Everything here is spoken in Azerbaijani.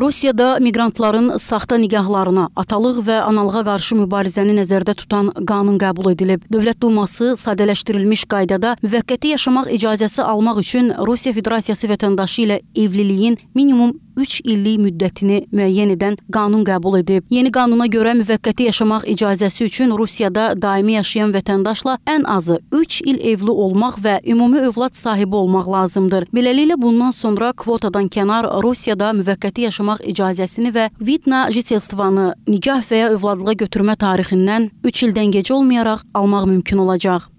Rusiyada miqrantların saxta nigahlarına, atalıq və analığa qarşı mübarizəni nəzərdə tutan qanun qəbul edilib. Dövlət Duması sadələşdirilmiş qaydada müvəqqəti yaşamaq icazəsi almaq üçün Rusiya Federasiyası vətəndaşı ilə evliliyin minimum 3 illik müddətini müəyyən edən qanun qəbul edib. Yeni qanuna görə müvəqqəti yaşamaq icazəsi üçün Rusiyada daimi yaşayan vətəndaşla ən azı 3 il evli olmaq və ümumi övlad sahibi olmaq lazımdır. Beləliklə bundan sonra kvotadan kənar Rusiyada müvəqqəti yaşamaq yaşamaq icazəsini və Vitna Jitselstvanı nikah və ya övladlığa götürmə tarixindən 3 ildən gec olmayaraq almaq mümkün olacaq.